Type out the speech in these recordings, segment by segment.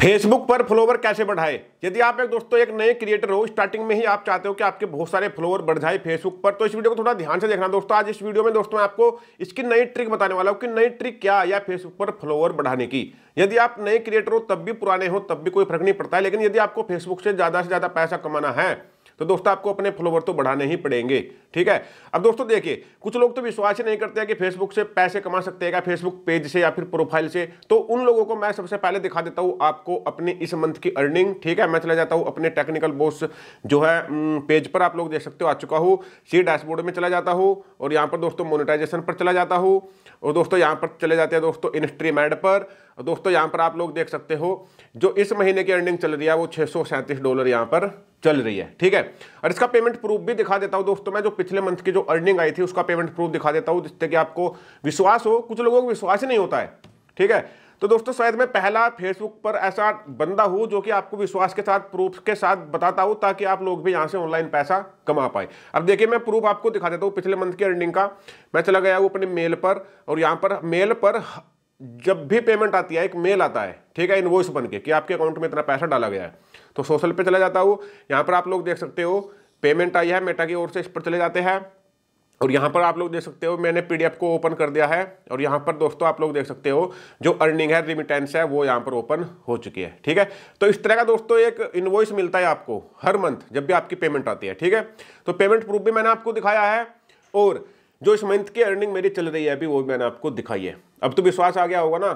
Facebook पर follower कैसे बढ़ाए यदि आप एक दोस्तों एक नए क्रिएटर हो स्टार्टिंग में ही आप चाहते हो कि आपके बहुत सारे फॉलोवर बढ़ जाए फेसबुक पर तो इस वीडियो को थोड़ा ध्यान से देखना दोस्तों आज इस वीडियो में दोस्तों मैं आपको इसकी नई ट्रिक बताने वाला हूँ कि नई ट्रिक क्या या फेसबुक पर फॉलोवर बढ़ाने की यदि आप नए क्रिएटर हो तब भी पुराने हो तब भी कोई फर्क नहीं पड़ता है लेकिन यदि आपको फेसबुक से ज़्यादा से ज़्यादा पैसा कमाना है तो दोस्तों आपको अपने फॉलोवर तो बढ़ाने ही पड़ेंगे ठीक है अब दोस्तों देखिए कुछ लोग तो विश्वास ही नहीं करते हैं कि फेसबुक से पैसे कमा सकते हैं फेसबुक पेज से या फिर प्रोफाइल से तो उन लोगों को मैं सबसे पहले दिखा देता हूँ आपको अपने इस मंथ की अर्निंग ठीक है मैं चला जाता हूँ अपने टेक्निकल बोस्ट जो है पेज पर आप लोग देख सकते हो आ चुका हूँ सी डैशबोर्ड में चला जाता हूँ और यहाँ पर दोस्तों मोनिटाइजेशन पर चला जाता हूँ और दोस्तों यहाँ पर चले जाते हैं दोस्तों इन स्ट्रीम एड पर दोस्तों यहाँ पर आप लोग देख सकते हो जो इस महीने की अर्निंग चल रही है वो छः डॉलर यहाँ पर चल रही है ठीक है और इसका पेमेंट प्रूफ भी दिखा देता हूँ दोस्तों मैं जो पिछले मंथ की जो अर्निंग आई थी उसका पेमेंट प्रूफ दिखा देता हूँ जिससे कि आपको विश्वास हो कुछ लोगों को विश्वास ही नहीं होता है ठीक है तो दोस्तों शायद मैं पहला फेसबुक पर ऐसा बंदा हूँ जो कि आपको विश्वास के साथ प्रूफ के साथ बताता हूँ ताकि आप लोग भी यहाँ से ऑनलाइन पैसा कमा पाए अब देखिए मैं प्रूफ आपको दिखा देता हूँ पिछले मंथ की अर्निंग का मैं चला गया हूँ अपने मेल पर और यहाँ पर मेल पर जब भी पेमेंट आती है एक मेल आता है ठीक है इनवॉइस बन के कि आपके अकाउंट में इतना पैसा डाला गया है तो सोशल पे चला जाता हूँ यहाँ पर आप लोग देख सकते हो पेमेंट आई है मेटा की ओर से इस पर चले जाते हैं और यहाँ पर आप लोग देख सकते हो मैंने पीडीएफ को ओपन कर दिया है और यहाँ पर दोस्तों आप लोग देख सकते हो जो अर्निंग है रिमिटेंस है वो यहाँ पर ओपन हो चुकी है ठीक है तो इस तरह का दोस्तों एक इन्वॉइस मिलता है आपको हर मंथ जब भी आपकी पेमेंट आती है ठीक है तो पेमेंट प्रूफ भी मैंने आपको दिखाया है और जो इस मंथ की अर्निंग मेरी चल रही है अभी वो भी मैंने आपको दिखाई है अब तो विश्वास आ गया होगा ना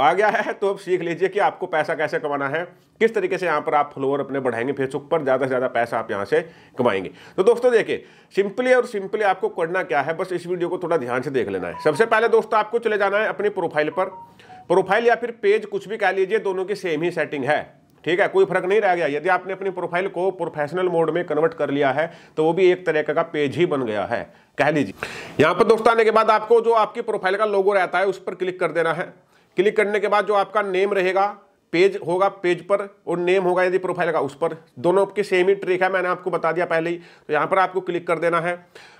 आ गया है तो अब सीख लीजिए कि आपको पैसा कैसे कमाना है किस तरीके से यहाँ पर आप फॉलोअर अपने बढ़ाएंगे फेसबुक पर ज़्यादा से ज़्यादा पैसा आप यहाँ से कमाएंगे तो दोस्तों देखिए सिंपली और सिंपली आपको करना क्या है बस इस वीडियो को थोड़ा ध्यान से देख लेना है सबसे पहले दोस्तों आपको चले जाना है अपनी प्रोफाइल पर प्रोफाइल या फिर पेज कुछ भी कह लीजिए दोनों की सेम ही सेटिंग है ठीक है कोई फर्क नहीं रह गया यदि आपने अपनी प्रोफाइल को प्रोफेशनल मोड में कन्वर्ट कर लिया है तो वो भी एक तरीके का पेज ही बन गया है कह लीजिए यहाँ पर दोस्तों आने के बाद आपको जो आपकी प्रोफाइल का लोगो रहता है उस पर क्लिक कर देना है क्लिक करने के बाद जो आपका नेम रहेगा पेज होगा पेज पर और नेम होगा यदि प्रोफाइल का उस पर दोनों के सेम ही ट्रिक है मैंने आपको बता दिया पहले ही तो यहाँ पर आपको क्लिक कर देना है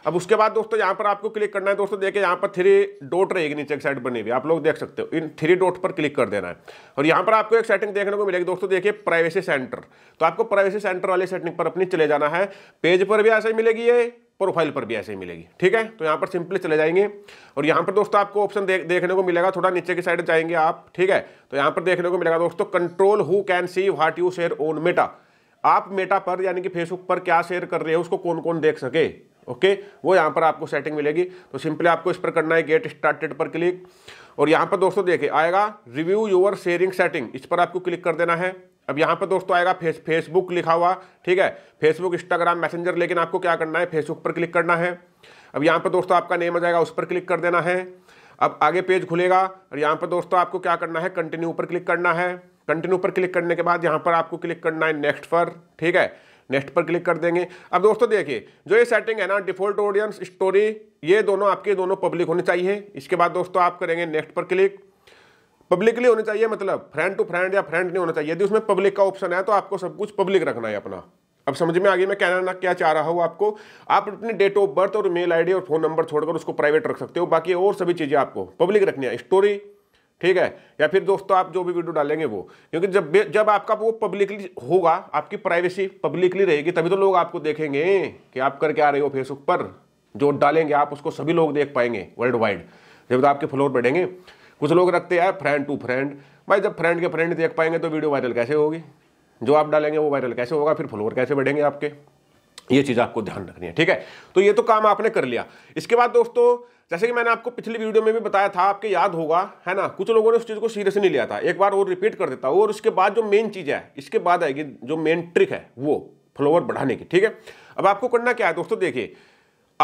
अब उसके बाद दोस्तों यहाँ पर आपको क्लिक करना है दोस्तों देखिए यहाँ पर थ्री डॉट रहेगी नीचे की साइड बनी हुई आप लोग देख सकते हो इन थ्री डॉट पर क्लिक कर देना है और यहाँ पर आपको एक सेटिंग देखने को मिलेगी दोस्तों देखिए प्राइवेसी सेंटर तो आपको प्राइवेसी सेंटर वाले सेटिंग पर अपनी चले जाना है पेज पर भी ऐसे मिलेगी ये प्रोफाइल पर भी ऐसे ही मिलेगी ठीक है तो यहाँ पर सिंपली चले जाएंगे और यहाँ पर दोस्तों आपको ऑप्शन दे, देखने को मिलेगा थोड़ा नीचे की साइड जाएंगे आप ठीक है तो यहाँ पर देखने को मिलेगा दोस्तों control who can see what you share on Meta आप मेटा पर यानी कि फेसबुक पर क्या शेयर कर रहे हो उसको कौन कौन देख सके ओके वो यहाँ पर आपको सेटिंग मिलेगी तो सिंपली आपको इस पर करना है गेट स्टार्टेड पर क्लिक और यहाँ पर दोस्तों देखिए आएगा रिव्यू योर शेयरिंग सेटिंग इस पर आपको क्लिक कर देना है अब यहाँ पर दोस्तों आएगा फेस फेसबुक लिखा हुआ ठीक है फेसबुक इंस्टाग्राम मैसेंजर लेकिन आपको क्या करना है फेसबुक पर क्लिक करना है अब यहाँ पर दोस्तों आपका नेम आ जाएगा उस पर क्लिक कर देना है अब आगे पेज खुलेगा और यहाँ पर दोस्तों आपको क्या करना है कंटिन्यू पर क्लिक करना है कंटिन्यू पर क्लिक करने के बाद यहाँ पर आपको क्लिक करना है नेक्स्ट पर ठीक है नेक्स्ट पर क्लिक कर देंगे अब दोस्तों देखिए जो ये सेटिंग है ना डिफॉल्ट ऑडियंस स्टोरी ये दोनों आपके दोनों पब्लिक होने चाहिए इसके बाद दोस्तों आप करेंगे नेक्स्ट पर क्लिक पब्लिकली होने चाहिए मतलब फ्रेंड टू फ्रेंड या फ्रेंड नहीं होना चाहिए यदि उसमें पब्लिक का ऑप्शन है तो आपको सब कुछ पब्लिक रखना है अपना अब समझ में आगे मैं कहना क्या चाह रहा हूँ आपको आप अपनी डेट ऑफ बर्थ और मेल आईडी और फोन नंबर छोड़कर उसको प्राइवेट रख सकते हो बाकी और सभी चीज़ें आपको पब्लिक रखनी है स्टोरी ठीक है या फिर दोस्तों आप जो भी वीडियो डालेंगे वो क्योंकि जब जब आपका वो पब्लिकली होगा आपकी प्राइवेसी पब्लिकली रहेगी तभी तो लोग आपको देखेंगे कि आप करके आ रहे हो फेसबुक पर जो डालेंगे आप उसको सभी लोग देख पाएंगे वर्ल्ड वाइड जब तो आपके फ्लोर बढ़ेंगे कुछ लोग रखते हैं फ्रेंड टू फ्रेंड भाई जब फ्रेंड के फ्रेंड देख पाएंगे तो वीडियो वायरल कैसे होगी जो आप डालेंगे वो वायरल कैसे होगा फिर फॉलोअर कैसे बढ़ेंगे आपके ये चीज़ आपको ध्यान रखनी है ठीक है तो ये तो काम आपने कर लिया इसके बाद दोस्तों जैसे कि मैंने आपको पिछली वीडियो में भी बताया था आपके याद होगा है ना कुछ लोगों ने उस चीज़ को सीरियस नहीं लिया था एक बार और रिपीट कर देता हूँ और उसके बाद जो मेन चीज़ है इसके बाद आएगी जो मेन ट्रिक है वो फॉलोअर बढ़ाने की ठीक है अब आपको करना क्या है दोस्तों देखिए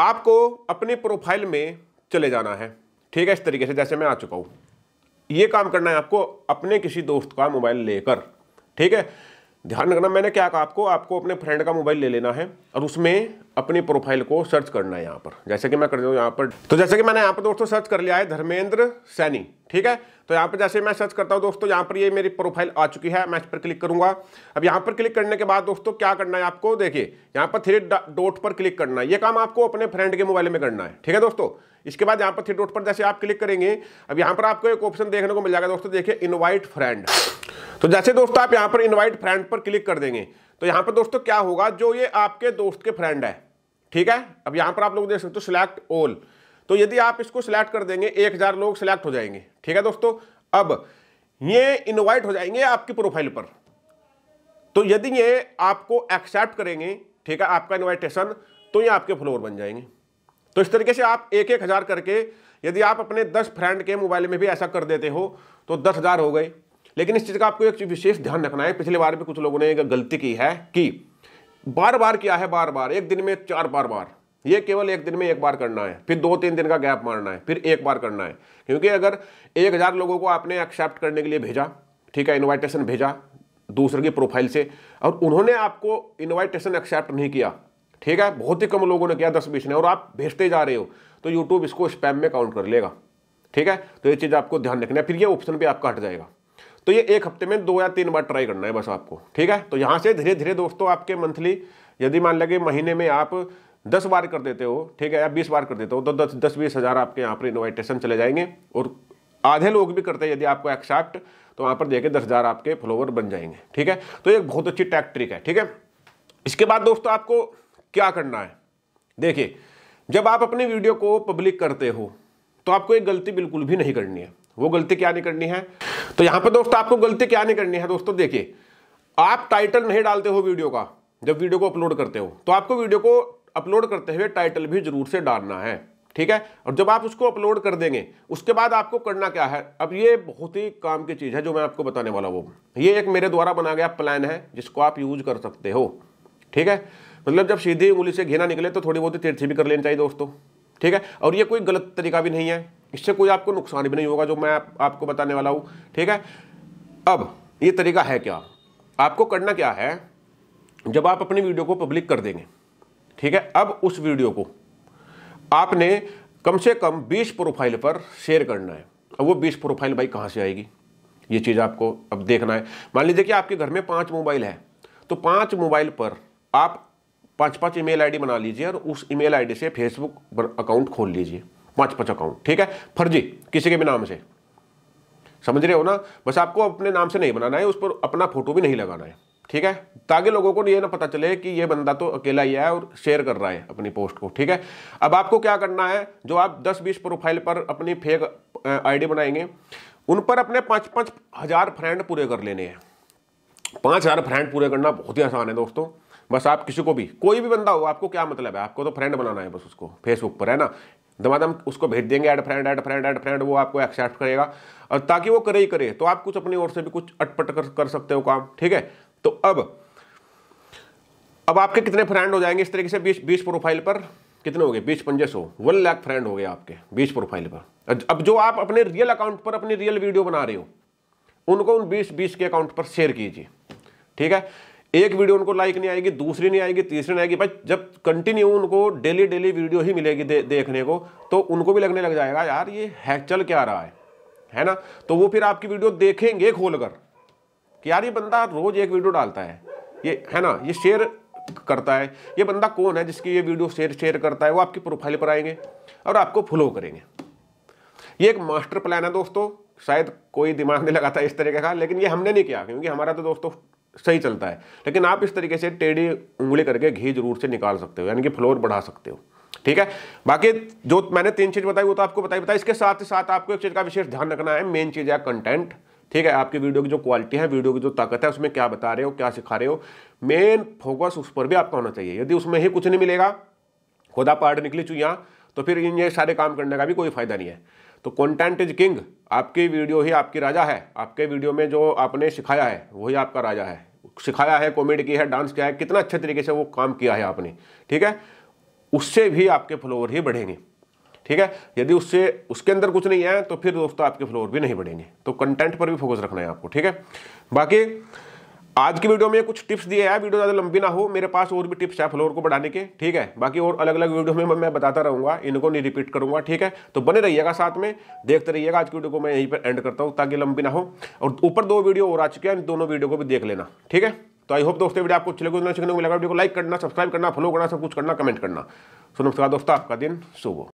आपको अपने प्रोफाइल में चले जाना है ठीक है इस तरीके से जैसे मैं आ चुका हूँ ये काम करना है आपको अपने किसी दोस्त का मोबाइल लेकर ठीक है ध्यान रखना मैंने क्या कहा आपको आपको अपने फ्रेंड का मोबाइल ले लेना है और उसमें अपनी प्रोफाइल को सर्च करना है यहाँ पर जैसे कि मैं कर दूँ यहाँ पर तो जैसे कि मैंने यहाँ पर दोस्तों सर्च कर लिया है धर्मेंद्र सैनी ठीक है तो यहाँ पर जैसे मैं सर्च करता हूँ दोस्तों यहाँ पर ये मेरी प्रोफाइल आ चुकी है मैं इस पर क्लिक करूँगा अब यहाँ पर क्लिक करने के बाद दोस्तों क्या करना है आपको देखिए यहाँ पर थ्री डॉट पर क्लिक करना है ये काम आपको अपने फ्रेंड के मोबाइल में करना है ठीक है दोस्तों इसके बाद यहाँ पर थ्री डॉट पर जैसे आप क्लिक करेंगे अब यहाँ पर आपको एक ऑप्शन देखने को मिल जाएगा दोस्तों देखिए इनवाइट फ्रेंड तो जैसे दोस्तों आप यहाँ पर इन्वाइट फ्रेंड पर क्लिक कर देंगे तो यहाँ पर दोस्तों क्या होगा जो ये आपके दोस्त के फ्रेंड है ठीक है अब यहाँ पर आप लोग देख सकते हो सिलेक्ट ऑल तो यदि आप इसको सिलेक्ट कर देंगे एक हज़ार लोग सिलेक्ट हो जाएंगे ठीक है दोस्तों अब ये इनवाइट हो जाएंगे आपकी प्रोफाइल पर तो यदि ये आपको एक्सेप्ट करेंगे ठीक है आपका इन्वाइटेशन तो ये आपके फ्लोर बन जाएंगे तो इस तरीके से आप एक एक हज़ार करके यदि आप अपने दस फ्रेंड के मोबाइल में भी ऐसा कर देते हो तो दस हज़ार हो गए लेकिन इस चीज़ का आपको एक विशेष ध्यान रखना है पिछले बार भी कुछ लोगों ने एक गलती की है कि बार बार किया है बार बार एक दिन में चार बार बार ये केवल एक दिन में एक बार करना है फिर दो तीन दिन का गैप मारना है फिर एक बार करना है क्योंकि अगर एक हज़ार लोगों को आपने एक्सेप्ट करने के लिए भेजा ठीक है इन्वाइटेशन भेजा दूसरे की प्रोफाइल से और उन्होंने आपको इन्वाइटेशन एक्सेप्ट नहीं किया ठीक है बहुत ही कम लोगों ने किया दस बीस ने और आप भेजते जा रहे हो तो यूट्यूब इसको स्पैम में काउंट कर लेगा ठीक है तो ये चीज़ आपको ध्यान रखना है फिर ये ऑप्शन भी आपका हट जाएगा तो ये एक हफ्ते में दो या तीन बार ट्राई करना है बस आपको ठीक है तो यहाँ से धीरे धीरे दोस्तों आपके मंथली यदि मान लगे महीने में आप दस बार कर देते हो ठीक है या बीस बार कर देते हो तो दस दस बीस हज़ार आपके यहाँ पर इन्वाइटेशन चले जाएंगे और आधे लोग भी करते हैं यदि आपको एक्सेप्ट तो वहाँ पर देखे दस हज़ार आपके फॉलोवर बन जाएंगे ठीक है तो एक बहुत अच्छी टैक्ट्रिक है ठीक है इसके बाद दोस्तों आपको क्या करना है देखिए जब आप अपने वीडियो को पब्लिक करते हो तो आपको एक गलती बिल्कुल भी नहीं करनी है वो गलती क्या नहीं करनी है तो यहां पर दोस्तों आपको गलती क्या नहीं करनी है दोस्तों देखिए आप टाइटल नहीं डालते हो वीडियो का जब वीडियो को अपलोड करते हो तो आपको वीडियो को अपलोड करते हुए टाइटल भी जरूर से डालना है ठीक है और जब आप उसको अपलोड कर देंगे उसके बाद आपको करना क्या है अब ये बहुत ही काम की चीज़ है जो मैं आपको बताने वाला हूँ ये एक मेरे द्वारा बना गया प्लान है जिसको आप यूज कर सकते हो ठीक है मतलब जब सीधे उंगली से घेना निकले तो थोड़ी बहुत तिरछी भी कर लेनी चाहिए दोस्तों ठीक है और ये कोई गलत तरीका भी नहीं है इससे कोई आपको नुकसान भी नहीं होगा जो मैं आप, आपको बताने वाला हूँ ठीक है अब ये तरीका है क्या आपको करना क्या है जब आप अपनी वीडियो को पब्लिक कर देंगे ठीक है अब उस वीडियो को आपने कम से कम 20 प्रोफाइल पर शेयर करना है अब वो 20 प्रोफाइल भाई कहाँ से आएगी ये चीज़ आपको अब देखना है मान लीजिए कि आपके घर में पाँच मोबाइल है तो पाँच मोबाइल पर आप पाँच पाँच ईमेल आईडी बना लीजिए और उस ईमेल आईडी से फेसबुक अकाउंट खोल लीजिए पाँच पाँच अकाउंट ठीक है फर्जी किसी के भी नाम से समझ रहे हो ना बस आपको अपने नाम से नहीं बनाना है उस पर अपना फोटो भी नहीं लगाना है ठीक है ताकि लोगों को ये ना पता चले कि ये बंदा तो अकेला ही है और शेयर कर रहा है अपनी पोस्ट को ठीक है अब आपको क्या करना है जो आप 10-20 प्रोफाइल पर अपनी फेक आईडी बनाएंगे उन पर अपने पाँच पाँच हज़ार फ्रेंड पूरे कर लेने हैं पाँच हज़ार फ्रेंड पूरे करना बहुत ही आसान है दोस्तों बस आप किसी को भी कोई भी बंदा हो आपको क्या मतलब है आपको तो फ्रेंड बनाना है बस उसको फेसबुक पर है ना दमादम उसको भेज देंगे add friend add friend add friend वो आपको एक्सेप्ट करेगा और ताकि वो करे ही करे तो आप कुछ अपनी ओर से भी कुछ अटपट कर, कर सकते हो काम ठीक है तो अब अब आपके कितने फ्रेंड हो जाएंगे इस तरीके से बीस बीस प्रोफाइल पर कितने हो गए बीस पंजे सौ वन लाख फ्रेंड हो गए आपके बीस प्रोफाइल पर अब जो आप अपने रियल अकाउंट पर अपनी रियल वीडियो बना रहे हो उनको उन बीस बीस के अकाउंट पर शेयर कीजिए ठीक है एक वीडियो उनको लाइक नहीं आएगी दूसरी नहीं आएगी तीसरी नहीं आएगी भाई जब कंटिन्यू उनको डेली डेली वीडियो ही मिलेगी दे, देखने को तो उनको भी लगने लग जाएगा यार ये है चल क्या रहा है है ना तो वो फिर आपकी वीडियो देखेंगे खोलकर कि यार ये बंदा रोज एक वीडियो डालता है ये है ना ये शेयर करता है ये बंदा कौन है जिसकी ये वीडियो शेयर शेयर करता है वो आपकी प्रोफाइल पर आएंगे और आपको फॉलो करेंगे ये एक मास्टर प्लान है दोस्तों शायद कोई दिमाग नहीं लगाता इस तरीके का लेकिन ये हमने नहीं किया क्योंकि हमारा तो दोस्तों सही चलता है लेकिन आप इस तरीके से टेढ़ी उंगली करके घी जरूर से निकाल सकते हो यानी कि फ्लोर बढ़ा सकते हो ठीक है बाकी जो मैंने तीन चीज़ बताई वो तो आपको बताई बताई इसके साथ ही साथ आपको एक चीज़ का विशेष ध्यान रखना है मेन चीज़ है कंटेंट ठीक है आपकी वीडियो की जो क्वालिटी है वीडियो की जो ताकत है उसमें क्या बता रहे हो क्या सिखा रहे हो मेन फोकस उस पर भी आपका होना चाहिए यदि उसमें ही कुछ नहीं मिलेगा खुदा पार्ट निकली चुया तो फिर इन ये सारे काम करने का भी कोई फायदा नहीं है तो कंटेंट इज किंग आपकी वीडियो ही आपकी राजा है आपके वीडियो में जो आपने सिखाया है वही आपका राजा है सिखाया है कॉमेडी की है डांस किया है कितना अच्छे तरीके से वो काम किया है आपने ठीक है उससे भी आपके फ्लोवर ही बढ़ेंगे ठीक है यदि उससे उसके अंदर कुछ नहीं है तो फिर दोस्तों आपके फ्लोर भी नहीं बढ़ेंगे तो कंटेंट पर भी फोकस रखना है आपको ठीक है बाकी आज की वीडियो में कुछ टिप्स दिए हैं वीडियो ज़्यादा लंबी ना हो मेरे पास और भी टिप्स है फ्लोर को बढ़ाने के ठीक है बाकी और अलग अलग वीडियो में मैं बताता रहूँगा इनको नहीं रिपीट करूँगा ठीक है तो बने रहिएगा साथ में देखते रहिएगा आज की वीडियो को मैं यहीं पर एंड करता हूँ ताकि लंबी ना हो और ऊपर दो वीडियो और आ चुके हैं दोनों वीडियो को भी देख लेना ठीक है तो आई होप दोस्तों वीडियो आपको चले लगे सीखने वीडियो को लाइक करना सब्सक्राइब करना फॉलो करना सब कुछ करना कमेंट करना सो नमस्कार दोस्तों आपका दिन सुबह